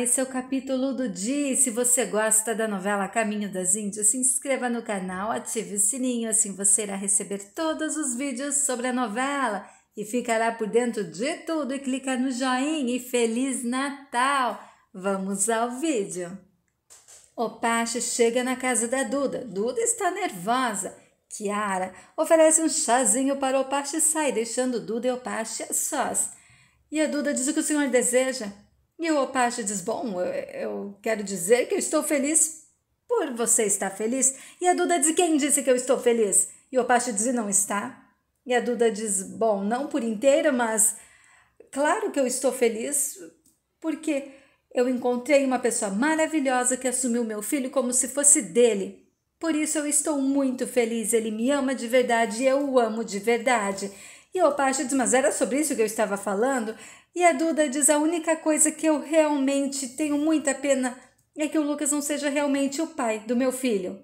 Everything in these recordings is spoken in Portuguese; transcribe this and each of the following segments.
esse é o capítulo do dia. E se você gosta da novela Caminho das Índias, se inscreva no canal, ative o sininho, assim você irá receber todos os vídeos sobre a novela e ficará por dentro de tudo. E clica no joinha e Feliz Natal! Vamos ao vídeo. O Pache chega na casa da Duda. Duda está nervosa. Kiara oferece um chazinho para o Pache e sai, deixando Duda e o a sós. E a Duda diz o que o senhor deseja. E o Apache diz: Bom, eu quero dizer que eu estou feliz por você estar feliz. E a Duda diz: Quem disse que eu estou feliz? E o Apache diz: Não está. E a Duda diz: Bom, não por inteira, mas claro que eu estou feliz porque eu encontrei uma pessoa maravilhosa que assumiu meu filho como se fosse dele. Por isso eu estou muito feliz. Ele me ama de verdade e eu o amo de verdade. E o Pacha diz, mas era sobre isso que eu estava falando? E a Duda diz, a única coisa que eu realmente tenho muita pena é que o Lucas não seja realmente o pai do meu filho.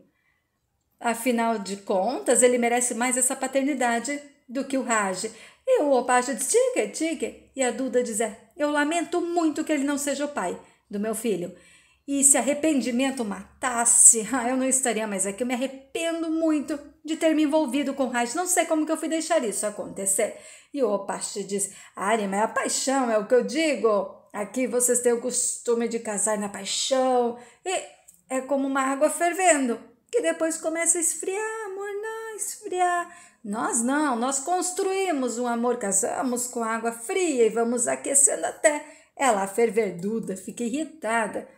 Afinal de contas, ele merece mais essa paternidade do que o Raj. E o Opacha diz, Tigre Tigre E a Duda diz, é, eu lamento muito que ele não seja o pai do meu filho. E se arrependimento matasse, ah, eu não estaria mais aqui. Eu me arrependo muito de ter me envolvido com Raj. Não sei como que eu fui deixar isso acontecer. E o Opaste diz: Ari, mas é a paixão é o que eu digo. Aqui vocês têm o costume de casar na paixão. E é como uma água fervendo, que depois começa a esfriar, amor, não esfriar. Nós não, nós construímos um amor, casamos com água fria e vamos aquecendo até ela ferver Duda, fica irritada.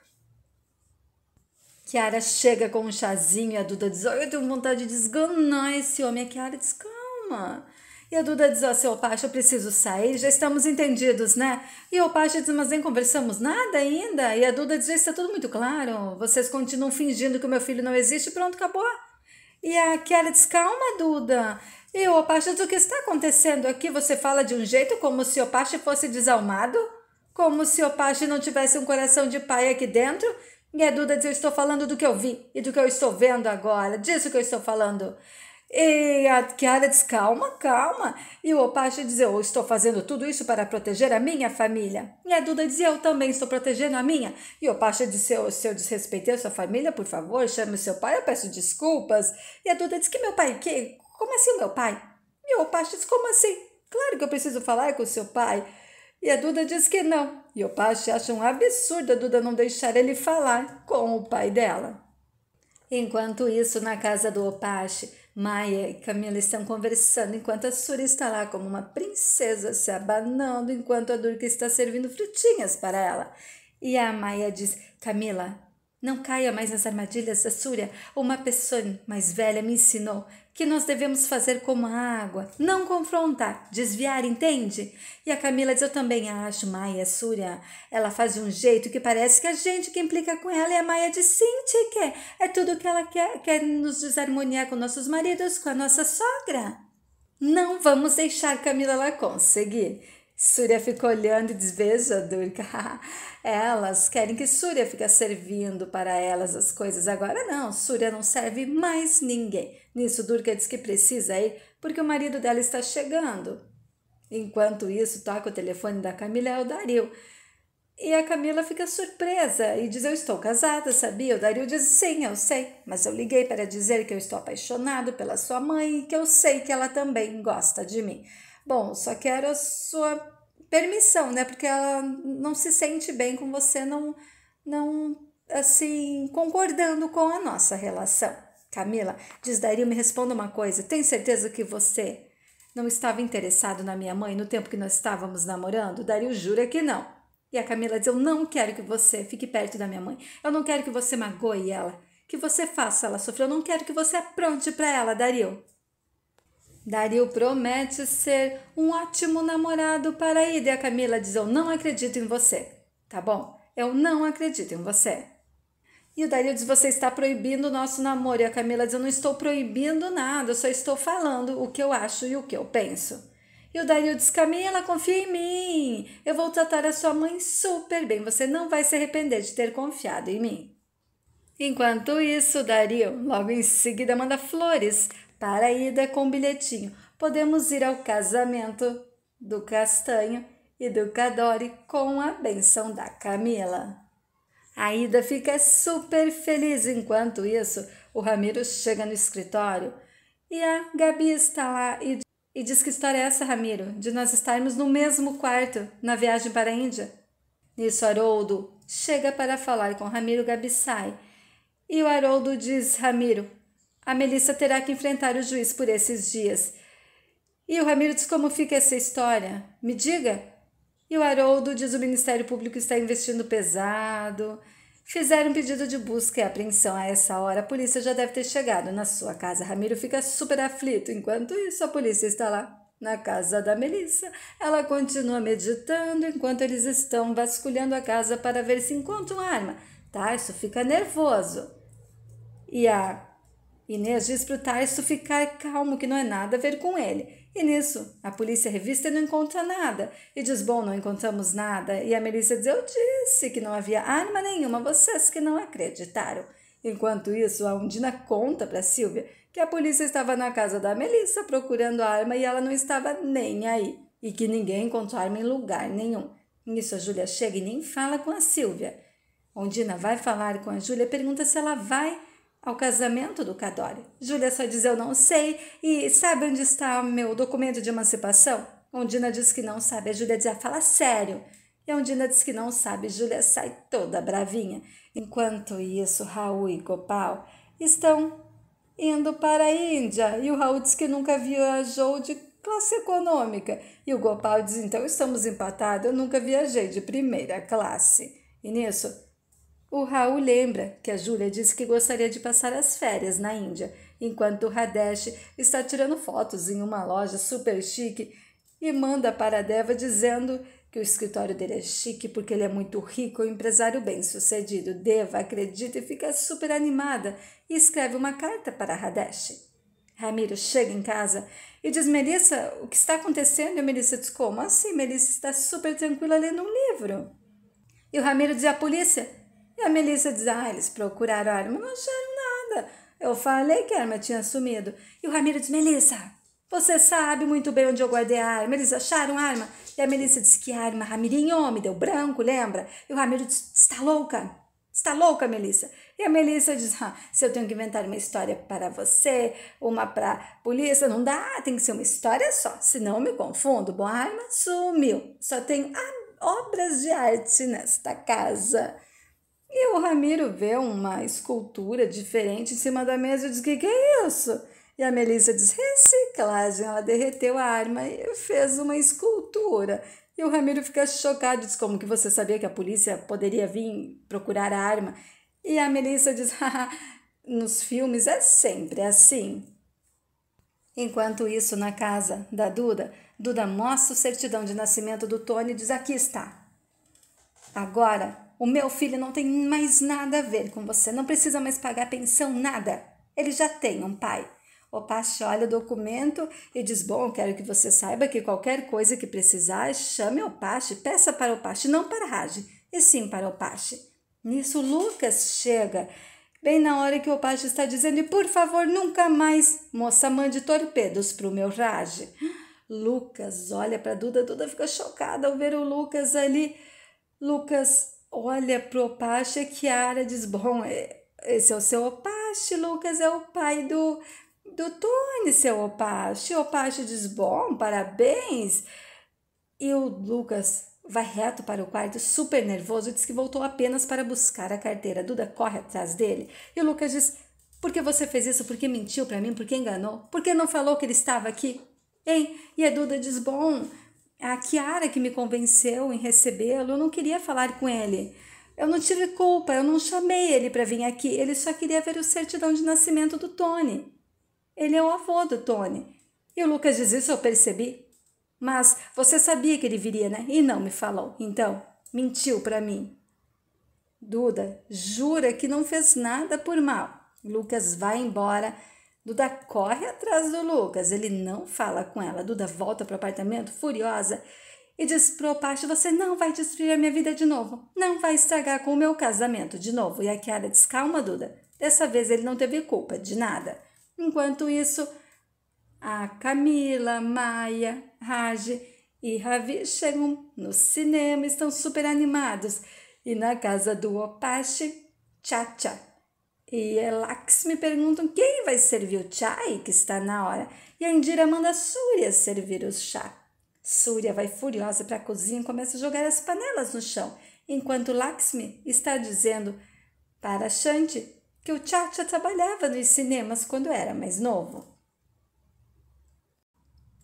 Kiara chega com um chazinho e a Duda diz: oh, Eu tenho vontade de esganar esse homem. A Kiara diz: Calma. E a Duda diz: Ó, oh, seu Pacha, eu preciso sair, já estamos entendidos, né? E o Pacha diz: Mas nem conversamos nada ainda. E a Duda diz: está tudo muito claro. Vocês continuam fingindo que o meu filho não existe, pronto, acabou. E a Kiara diz: Calma, Duda. E o Pacha diz: O que está acontecendo aqui? Você fala de um jeito como se o Pacha fosse desalmado? Como se o Pacha não tivesse um coração de pai aqui dentro? E a Duda diz: Eu estou falando do que eu vi e do que eu estou vendo agora, disso que eu estou falando. E a Kiara diz: calma, calma. E o Opache diz: eu estou fazendo tudo isso para proteger a minha família. E a Duda diz: eu também estou protegendo a minha. E o Opache diz: se eu, se eu desrespeitei a sua família, por favor, chame seu pai, eu peço desculpas. E a Duda diz: que meu pai, que? Como assim, meu pai? E o Opache diz: como assim? Claro que eu preciso falar com seu pai. E a Duda diz que não. E o Pache acha um absurdo a Duda não deixar ele falar com o pai dela. Enquanto isso, na casa do Opache, Maia e Camila estão conversando enquanto a Sura está lá como uma princesa se abanando enquanto a Durka está servindo frutinhas para ela. E a Maia diz: Camila, não caia mais nas armadilhas da Súria. Uma pessoa mais velha me ensinou que nós devemos fazer como a água, não confrontar, desviar, entende? E a Camila diz: Eu também acho, Maia, Súria. Ela faz de um jeito que parece que a gente que implica com ela é a Maia de Cinti que É tudo que ela quer, quer nos desarmoniar com nossos maridos, com a nossa sogra. Não vamos deixar Camila lá conseguir. Surya fica olhando e diz: Veja, Durga, elas querem que Surya fique servindo para elas as coisas. Agora não, Surya não serve mais ninguém. Nisso, Durga diz que precisa ir porque o marido dela está chegando. Enquanto isso, toca o telefone da Camila e é o Dario. E a Camila fica surpresa e diz: Eu estou casada, sabia? O Dario diz: Sim, eu sei, mas eu liguei para dizer que eu estou apaixonado pela sua mãe e que eu sei que ela também gosta de mim. Bom, só quero a sua permissão, né? Porque ela não se sente bem com você não não assim concordando com a nossa relação. Camila, diz Dario, me responda uma coisa. Tem certeza que você não estava interessado na minha mãe no tempo que nós estávamos namorando? Dario jura que não. E a Camila diz: Eu não quero que você fique perto da minha mãe. Eu não quero que você magoe ela. Que você faça ela sofrer. Eu não quero que você apronte para ela, Dario. Dario promete ser um ótimo namorado para a Ida e a Camila diz: Eu não acredito em você. Tá bom? Eu não acredito em você. E o Dario diz: Você está proibindo o nosso namoro. E a Camila diz: Eu não estou proibindo nada, eu só estou falando o que eu acho e o que eu penso. E o Dario diz: Camila, confia em mim. Eu vou tratar a sua mãe super bem. Você não vai se arrepender de ter confiado em mim. Enquanto isso, Dario logo em seguida manda flores para a ida com bilhetinho, podemos ir ao casamento do Castanho e do Cadore com a benção da Camila. A Ida fica super feliz enquanto isso. O Ramiro chega no escritório e a Gabi está lá e, e diz que história é essa, Ramiro, de nós estarmos no mesmo quarto na viagem para a Índia. Nisso, Haroldo chega para falar com Ramiro, Gabi sai. E o Haroldo diz: Ramiro, a Melissa terá que enfrentar o juiz por esses dias. E o Ramiro diz como fica essa história? Me diga. E o Haroldo diz o Ministério Público está investindo pesado. Fizeram um pedido de busca e apreensão a essa hora. A polícia já deve ter chegado na sua casa. Ramiro fica super aflito. Enquanto isso, a polícia está lá na casa da Melissa. Ela continua meditando enquanto eles estão vasculhando a casa para ver se encontram arma. Tarso tá, fica nervoso. E a Inês diz para o Tarso ficar calmo, que não é nada a ver com ele. E nisso, a polícia revista e não encontra nada. E diz: Bom, não encontramos nada. E a Melissa diz: Eu disse que não havia arma nenhuma, vocês que não acreditaram. Enquanto isso, a Undina conta para Silvia que a polícia estava na casa da Melissa procurando a arma e ela não estava nem aí. E que ninguém encontrou arma em lugar nenhum. Nisso, a Júlia chega e nem fala com a Silvia. Ondina vai falar com a Júlia e pergunta se ela vai ao casamento do Cadore. Júlia só diz eu não sei e sabe onde está meu documento de emancipação? Ondina diz que não sabe, a Júlia diz, ah, fala sério. E Ondina diz que não sabe, Júlia sai toda bravinha. Enquanto isso, Raul e Gopal estão indo para a Índia e o Raul diz que nunca viajou de classe econômica. E o Gopal diz, então estamos empatados, eu nunca viajei de primeira classe. E nisso, o Raul lembra que a Júlia disse que gostaria de passar as férias na Índia, enquanto o Radesh está tirando fotos em uma loja super chique e manda para a Deva dizendo que o escritório dele é chique porque ele é muito rico e um empresário bem-sucedido. Deva acredita e fica super animada e escreve uma carta para Radesh. Ramiro chega em casa e diz: Melissa, o que está acontecendo? E Melissa diz: Como assim? Melissa está super tranquila lendo um livro. E o Ramiro diz: A polícia e a Melissa diz: Ah, eles procuraram a arma, não acharam nada. Eu falei que a arma tinha sumido. E o Ramiro diz: Melissa, você sabe muito bem onde eu guardei a arma. Eles acharam a arma. E a Melissa diz Que arma? Ramirinho, me deu branco, lembra? E o Ramiro diz: Está louca? Está louca, Melissa? E a Melissa diz: ah, se eu tenho que inventar uma história para você, uma para polícia, não dá, tem que ser uma história só, senão eu me confundo. Bom, a arma sumiu. Só tem obras de arte nesta casa. E o Ramiro vê uma escultura diferente em cima da mesa e diz: O que, que é isso? E a Melissa diz: Reciclagem. Ela derreteu a arma e fez uma escultura. E o Ramiro fica chocado, diz: Como que você sabia que a polícia poderia vir procurar a arma? E a Melissa diz: Nos filmes é sempre assim. Enquanto isso, na casa da Duda, Duda mostra o certidão de nascimento do Tony e diz: Aqui está. Agora, o meu filho não tem mais nada a ver com você, não precisa mais pagar pensão, nada. Ele já tem um pai. O Pache olha o documento e diz: Bom, quero que você saiba que qualquer coisa que precisar, chame o Pache, peça para o Pache, não para a Raj, e sim para o Pache. Nisso, Lucas chega, bem na hora que o Pache está dizendo: e Por favor, nunca mais, moça, mande torpedos para o meu Raj. Lucas olha para Duda, Duda fica chocada ao ver o Lucas ali Lucas olha para o Opache e Ara diz: Bom, é, esse é o seu Opache, Lucas é o pai do, do Tony, seu Opache. O Opache diz: Bom, parabéns. E o Lucas vai reto para o quarto, super nervoso, e diz que voltou apenas para buscar a carteira. Duda corre atrás dele e o Lucas diz: Por que você fez isso? Por que mentiu para mim? Por que enganou? Por que não falou que ele estava aqui? Hein? E a Duda diz: Bom, a Kiara que me convenceu em recebê-lo, eu não queria falar com ele. Eu não tive culpa, eu não chamei ele para vir aqui, ele só queria ver o certidão de nascimento do Tony. Ele é o avô do Tony. E o Lucas diz isso, eu percebi. Mas você sabia que ele viria, né? E não me falou. Então, mentiu para mim. Duda jura que não fez nada por mal. Lucas vai embora Duda corre atrás do Lucas, ele não fala com ela. Duda volta para o apartamento furiosa e diz pro Pacho: Você não vai destruir a minha vida de novo, não vai estragar com o meu casamento de novo. E a Kiara diz: Calma, Duda, dessa vez ele não teve culpa de nada. Enquanto isso, a Camila, Maia, Raj e Ravi chegam no cinema, estão super animados. E na casa do Opache, tchau, tchau. E é que se me perguntam quem vai servir o chai que está na hora. E a Indira manda Surya servir o chá. Surya vai furiosa para a cozinha e começa a jogar as panelas no chão, enquanto Lakshmi está dizendo para Shanti que o Chacha trabalhava nos cinemas quando era mais novo.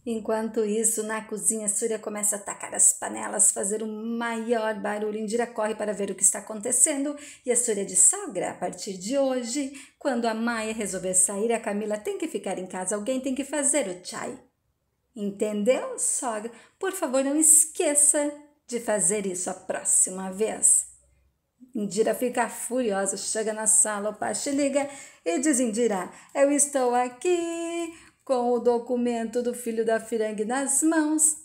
Enquanto isso, na cozinha, Surya começa a atacar as panelas, fazer o um maior barulho. Indira corre para ver o que está acontecendo e a Surya diz: Sogra, a partir de hoje, quando a Maia resolver sair, a Camila tem que ficar em casa, alguém tem que fazer o chai. Entendeu, sogra? Por favor, não esqueça de fazer isso a próxima vez. Indira fica furiosa, chega na sala, o Pache liga e diz: Indira, eu estou aqui com o documento do filho da Firangue nas mãos.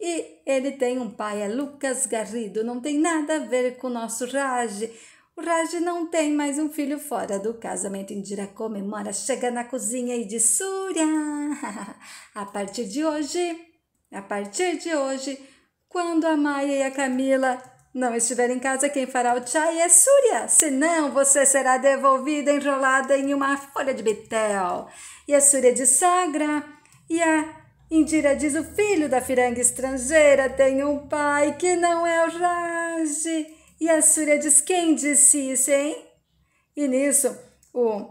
E ele tem um pai, é Lucas Garrido, não tem nada a ver com o nosso Raj. O Raj não tem mais um filho fora do casamento. Indira comemora, chega na cozinha e diz: Surya! a partir de hoje, a partir de hoje, quando a Maia e a Camila não estiver em casa, quem fará o chai é Surya, senão você será devolvida enrolada em uma folha de betel. E a Surya de Sagra e a Indira diz: o filho da firanga estrangeira tem um pai que não é o Raj. E a Surya diz: quem disse isso, hein? E nisso, o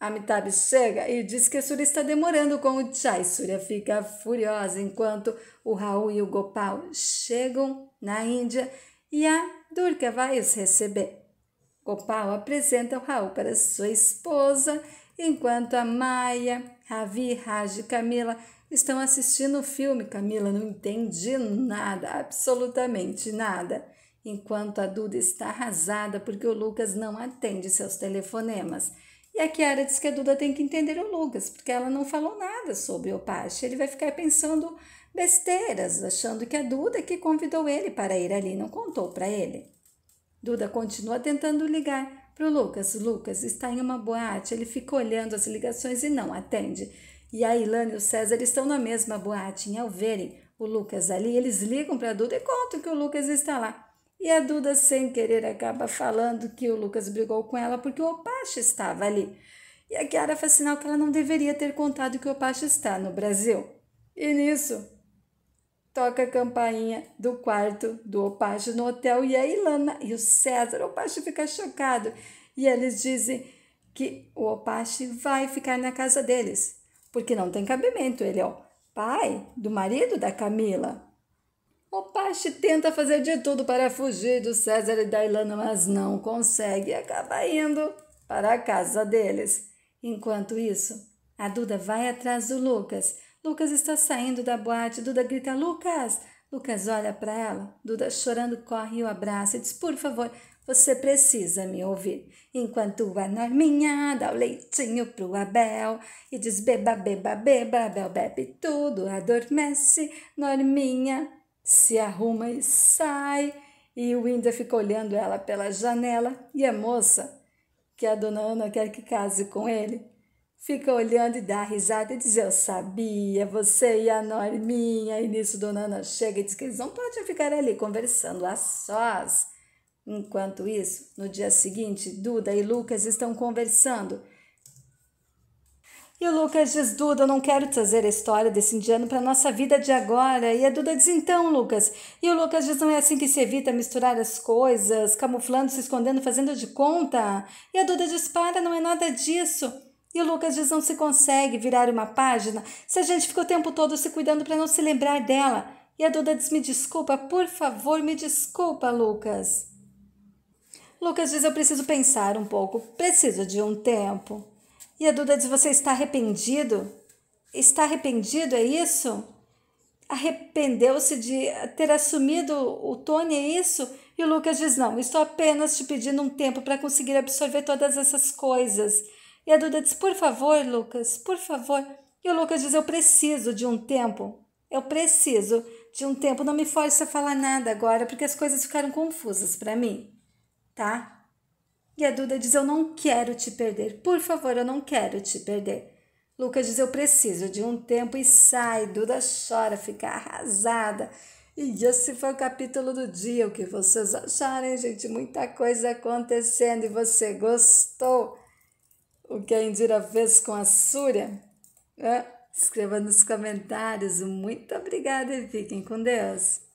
Amitabh chega e diz que a Surya está demorando com o chai. Surya fica furiosa enquanto o Raul e o Gopal chegam na Índia e a Durga vai os receber. Gopal apresenta o Raul para sua esposa, enquanto a Maia, Ravi, Raj e Camila estão assistindo o filme. Camila não entende nada, absolutamente nada. Enquanto a Duda está arrasada porque o Lucas não atende seus telefonemas. E a Kiara diz que a Duda tem que entender o Lucas, porque ela não falou nada sobre o Pache. Ele vai ficar pensando besteiras, achando que a Duda é que convidou ele para ir ali não contou para ele. Duda continua tentando ligar para o Lucas. Lucas está em uma boate, ele fica olhando as ligações e não atende. E a Ilana e o César estão na mesma boate. E ao verem o Lucas ali, eles ligam para a Duda e contam que o Lucas está lá. E a Duda, sem querer, acaba falando que o Lucas brigou com ela porque o Opache estava ali. E a Kiara faz sinal que ela não deveria ter contado que o Opache está no Brasil. E nisso, toca a campainha do quarto do Opache no hotel e a Ilana e o César. O Opache fica chocado e eles dizem que o Opache vai ficar na casa deles, porque não tem cabimento. Ele é o pai do marido da Camila. O Opache tenta fazer de tudo para fugir do César e da Ilana, mas não consegue e acaba indo para a casa deles. Enquanto isso, a Duda vai atrás do Lucas Lucas está saindo da boate. Duda grita: Lucas! Lucas olha para ela. Duda, chorando, corre e o abraça e diz: Por favor, você precisa me ouvir. Enquanto a Norminha dá o leitinho pro Abel e diz: Beba, beba, beba, Abel bebe tudo, adormece. Norminha se arruma e sai. E o Winda fica olhando ela pela janela e a moça, que é a dona Ana quer que case com ele, fica olhando e dá risada e diz: Eu sabia, você e a Norminha. E nisso, Dona Ana chega e diz que eles não podem ficar ali conversando a sós. Enquanto isso, no dia seguinte, Duda e Lucas estão conversando. E o Lucas diz: Duda, eu não quero trazer a história desse indiano para nossa vida de agora. E a Duda diz: Então, Lucas. E o Lucas diz: Não é assim que se evita misturar as coisas, camuflando, se escondendo, fazendo de conta. E a Duda diz: Para, não é nada disso. E o Lucas diz: não se consegue virar uma página se a gente fica o tempo todo se cuidando para não se lembrar dela. E a Duda diz: me desculpa, por favor, me desculpa, Lucas. Lucas diz: eu preciso pensar um pouco, preciso de um tempo. E a Duda diz: você está arrependido? Está arrependido, é isso? Arrependeu-se de ter assumido o Tony, é isso? E o Lucas diz: não, estou apenas te pedindo um tempo para conseguir absorver todas essas coisas e a Duda diz: Por favor, Lucas, por favor. E o Lucas diz: Eu preciso de um tempo. Eu preciso de um tempo. Não me force a falar nada agora, porque as coisas ficaram confusas para mim, tá? E a Duda diz: Eu não quero te perder. Por favor, eu não quero te perder. Lucas diz: Eu preciso de um tempo e sai. Duda chora, fica arrasada. E esse foi o capítulo do dia. O que vocês acharem, gente? Muita coisa acontecendo e você gostou o que a Indira fez com a Súria? Né? Escreva nos comentários. Muito obrigada e fiquem com Deus.